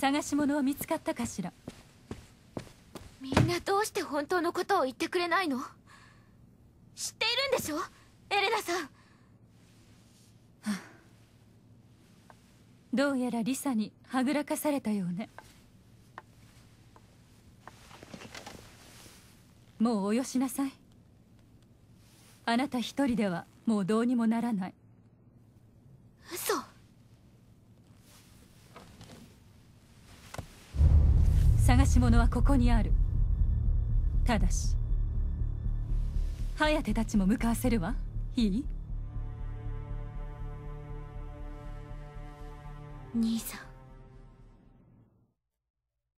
探し物を見つかったかしらみんなどうして本当のことを言ってくれないの知っているんでしょエレナさん、はあ、どうやらリサにはぐらかされたようねもうおよしなさいあなた一人ではもうどうにもならないし物はここにあるただし颯たちも向かわせるわいい兄さん